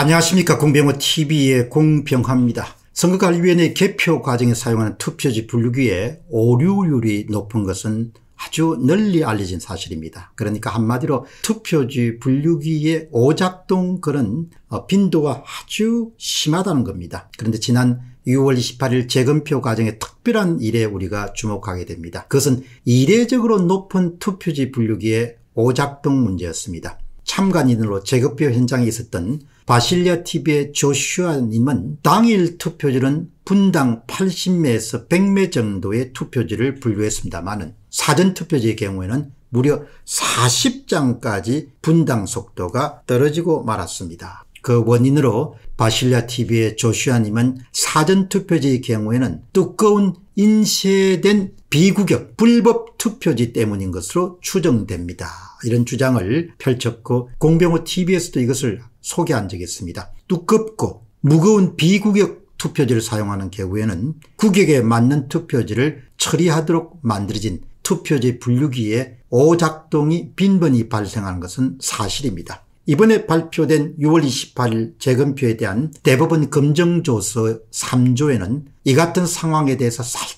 안녕하십니까 공병호TV의 공병합니다 선거관리위원회 개표 과정에 사용하는 투표지 분류기에 오류율이 높은 것은 아주 널리 알려진 사실입니다. 그러니까 한마디로 투표지 분류기의 오작동 그런 어, 빈도가 아주 심하다는 겁니다. 그런데 지난 6월 28일 재검표 과정의 특별한 일에 우리가 주목하게 됩니다. 그것은 이례적으로 높은 투표지 분류기의 오작동 문제였습니다. 참관인으로 재급표 현장에 있었던 바실리아 TV의 조슈아님은 당일 투표율은 분당 80매에서 100매 정도의 투표지를 분류했습니다만은 사전투표지의 경우에는 무려 40장까지 분당 속도가 떨어지고 말았습니다. 그 원인으로 바실리아 TV의 조슈아님은 사전투표지의 경우에는 두꺼운 인쇄된 비구역 불법 투표지 때문인 것으로 추정됩니다. 이런 주장을 펼쳤고 공병호 t v 에도 이것을 소개한 적이 있습니다. 두껍고 무거운 비구역 투표지를 사용하는 경우에는 구격에 맞는 투표지를 처리하도록 만들어진 투표지 분류기에 오작동이 빈번히 발생하는 것은 사실입니다. 이번에 발표된 6월 28일 재검표에 대한 대법원 검정조서 3조에는 이 같은 상황에 대해서 살짝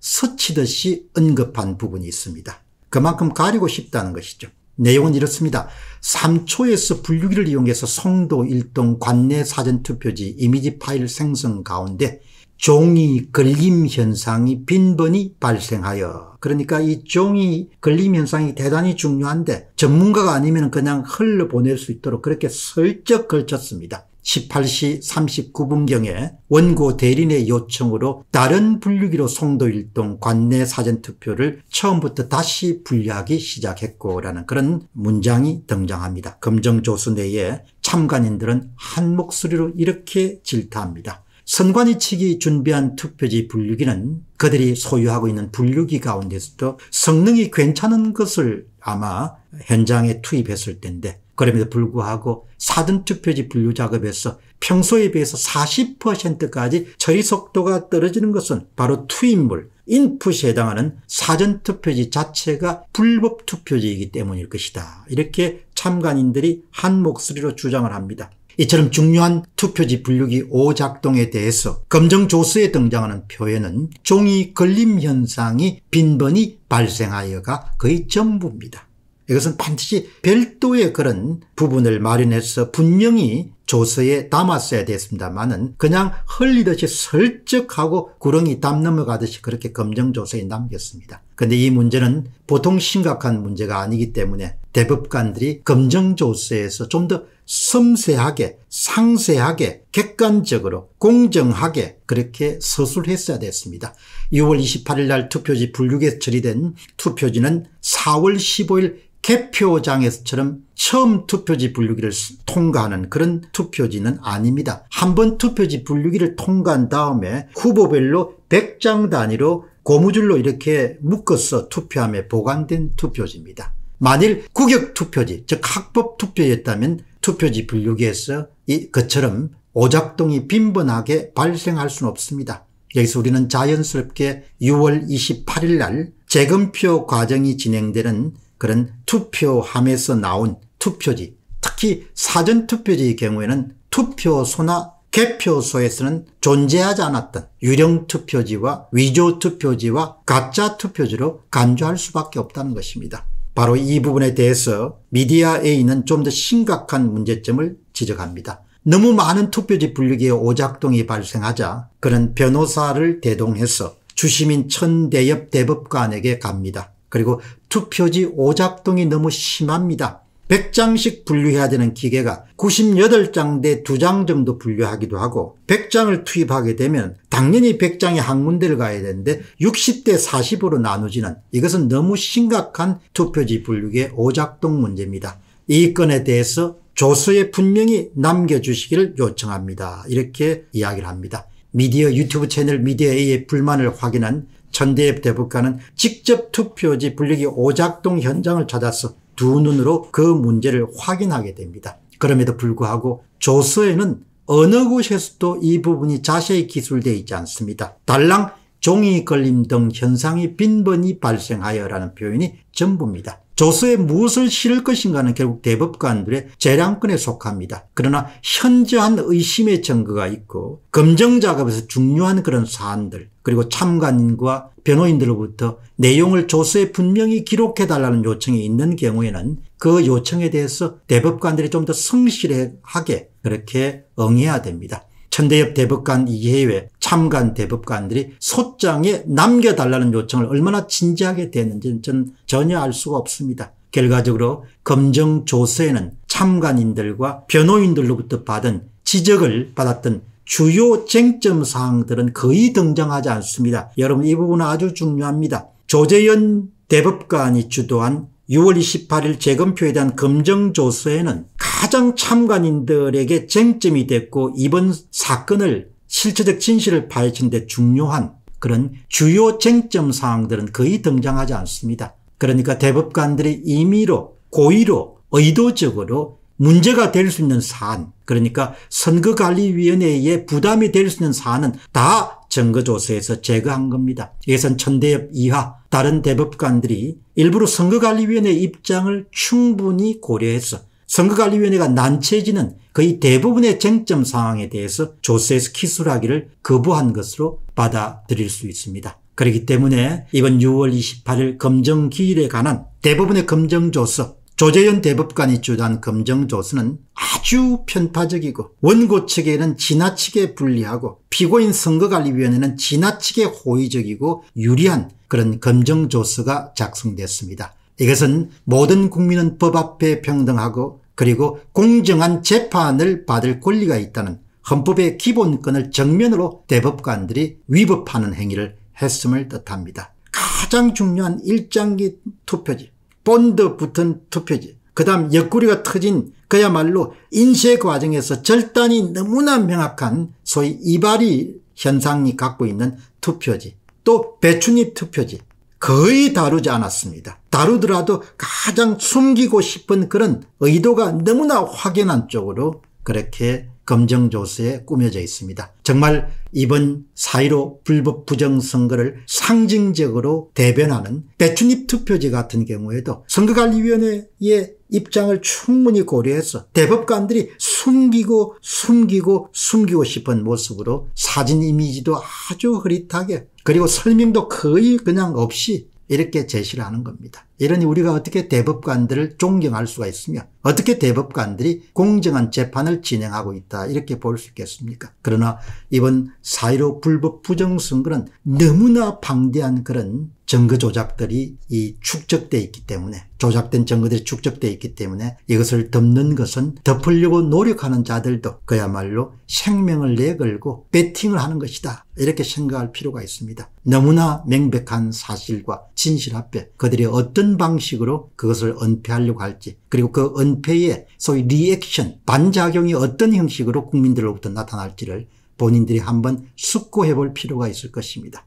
스치듯이 언급한 부분이 있습니다. 그만큼 가리고 싶다는 것이죠. 내용은 이렇습니다. 3초에서 분류기를 이용해서 송도 일동 관내 사전투표지 이미지 파일 생성 가운데 종이 걸림 현상이 빈번히 발생하여 그러니까 이 종이 걸림 현상이 대단히 중요한데 전문가가 아니면 그냥 흘러보낼 수 있도록 그렇게 슬쩍 걸쳤습니다. 18시 39분경에 원고 대리인의 요청으로 다른 분류기로 송도일동 관내 사전투표를 처음부터 다시 분류하기 시작했고라는 그런 문장이 등장합니다. 검정조수 내에 참관인들은 한 목소리로 이렇게 질타합니다. 선관위 측이 준비한 투표지 분류기는 그들이 소유하고 있는 분류기 가운데서도 성능이 괜찮은 것을 아마 현장에 투입했을 텐데 그럼에도 불구하고 사전 투표지 분류 작업에서 평소에 비해서 40%까지 처리 속도가 떨어지는 것은 바로 투입물, 인풋에 해당하는 사전 투표지 자체가 불법 투표지이기 때문일 것이다. 이렇게 참관인들이 한 목소리로 주장을 합니다. 이처럼 중요한 투표지 분류기 오작동에 대해서 검정조서에 등장하는 표현은 종이 걸림 현상이 빈번히 발생하여가 거의 전부입니다. 이것은 반드시 별도의 그런 부분을 마련해서 분명히 조서에 담았어야 됐습니다만은 그냥 흘리듯이 설득하고 구렁이 담 넘어가듯이 그렇게 검정조서에 남겼습니다. 근데 이 문제는 보통 심각한 문제가 아니기 때문에 대법관들이 검정조서에서 좀 더 섬세하게 상세하게 객관적으로 공정하게 그렇게 서술했어야 됐습니다. 6월 28일 날 투표지 분류에 처리된 투표지는 4월 15일 개표장에서처럼 처음 투표지 분류기를 통과하는 그런 투표지는 아닙니다. 한번 투표지 분류기를 통과한 다음에 후보별로 100장 단위로 고무줄로 이렇게 묶어서 투표함에 보관된 투표지입니다. 만일 국역 투표지즉학법투표였다면 투표지 분류기에서 이 것처럼 오작동이 빈번하게 발생할 수는 없습니다. 여기서 우리는 자연스럽게 6월 28일 날 재검표 과정이 진행되는 그런 투표함에서 나온 투표지 특히 사전투표지의 경우에는 투표소나 개표소에서는 존재하지 않았던 유령투표지와 위조투표지와 가짜투표지로 간주할 수밖에 없다는 것입니다. 바로 이 부분에 대해서 미디어 A는 좀 더 심각한 문제점을 지적합니다. 너무 많은 투표지 분류기의 오작동이 발생하자 그는 변호사를 대동해서 주심인 천대엽 대법관에게 갑니다. 그리고 투표지 오작동이 너무 심합니다. 100장씩 분류해야 되는 기계가 98장 대두 장 정도 분류하기도 하고 100장을 투입하게 되면 당연히 100장의 학문대를 가야 되는데 60대 40으로 나누지는 이것은 너무 심각한 투표지 분류의 오작동 문제입니다. 이 건에 대해서 조서에 분명히 남겨주시기를 요청합니다. 이렇게 이야기를 합니다. 미디어 유튜브 채널 미디어 A의 불만을 확인한 천대협 대법관은 직접 투표지 분류기 오작동 현장을 찾아서 두 눈으로 그 문제를 확인하게 됩니다. 그럼에도 불구하고 조서에는 어느 곳에서도 이 부분이 자세히 기술되어 있지 않습니다. 달랑 종이 걸림 등 현상이 빈번히 발생하여라는 표현이 전부입니다. 조서에 무엇을 실을 것인가는 결국 대법관들의 재량권에 속합니다. 그러나 현저한 의심의 증거가 있고 검증 작업에서 중요한 그런 사안들 그리고 참관과 변호인들로부터 내용을 조서에 분명히 기록해달라는 요청이 있는 경우에는 그 요청에 대해서 대법관들이 좀 더 성실하게 그렇게 응해야 됩니다. 천대엽 대법관 이해외 참관 대법관들이 소장에 남겨달라는 요청을 얼마나 진지하게 됐는지는 저 전혀 알 수가 없습니다. 결과적으로 검정 조서에는 참관인들과 변호인들로부터 받은 지적을 받았던 주요 쟁점 사항들은 거의 등장하지 않습니다. 여러분 이 부분은 아주 중요합니다. 조재현 대법관이 주도한 6월 28일 재검표에 대한 검정조서에는 가장 참관인들에게 쟁점이 됐고 이번 사건을 실체적 진실을 파헤치는 데 중요한 그런 주요 쟁점 사항들은 거의 등장하지 않습니다. 그러니까 대법관들이 임의로 고의로 의도적으로 문제가 될 수 있는 사안 그러니까 선거관리위원회에 부담이 될 수 있는 사안은 다 선거조사에서 제거한 겁니다. 이것은 천대엽 이하 다른 대법관들이 일부러 선거관리위원회 입장을 충분히 고려해서 선거관리위원회가 난처해지는 거의 대부분의 쟁점 상황에 대해서 조세에서 기술하기를 거부한 것으로 받아들일 수 있습니다. 그렇기 때문에 이번 6월 28일 검정기일에 관한 대부분의 검정조서 조재현 대법관이 주도한 검정조서는 아주 편파적이고 원고 측에는 지나치게 불리하고 피고인 선거관리위원회는 지나치게 호의적이고 유리한 그런 검정조서가 작성됐습니다. 이것은 모든 국민은 법 앞에 평등하고 그리고 공정한 재판을 받을 권리가 있다는 헌법의 기본권을 정면으로 대법관들이 위법하는 행위를 했음을 뜻합니다. 가장 중요한 일장기 투표지, 본드 붙은 투표지, 그 다음 옆구리가 터진 그야말로 인쇄 과정에서 절단이 너무나 명확한 소위 이발이 현상이 갖고 있는 투표지, 또 배춘이 투표지, 거의 다루지 않았습니다. 다루더라도 가장 숨기고 싶은 그런 의도가 너무나 확연한 쪽으로 그렇게 검정조세에 꾸며져 있습니다. 정말 이번 4.15 불법 부정선거를 상징적으로 대변하는 배추잎 투표지 같은 경우에도 선거관리위원회의 입장을 충분히 고려해서 대법관들이 숨기고 숨기고 숨기고 싶은 모습으로 사진 이미지도 아주 흐릿하게 그리고 설명도 거의 그냥 없이 이렇게 제시를 하는 겁니다. 이러니 우리가 어떻게 대법관들을 존경할 수가 있으며 어떻게 대법관들이 공정한 재판을 진행하고 있다 이렇게 볼 수 있겠습니까? 그러나 이번 사일오 불법 부정선거는 너무나 방대한 그런 증거 조작들이 이 축적돼 있기 때문에 조작된 증거들이 축적돼 있기 때문에 이것을 덮는 것은 덮으려고 노력하는 자들도 그야말로 생명을 내걸고 배팅을 하는 것이다 이렇게 생각할 필요가 있습니다. 너무나 명백한 사실과 진실 앞에 그들이 어떤 방식으로 그것을 은폐하려고 할지 그리고 그 은폐의 소위 리액션 반작용이 어떤 형식으로 국민들로부터 나타날지를 본인들이 한번 숙고해 볼 필요가 있을 것입니다.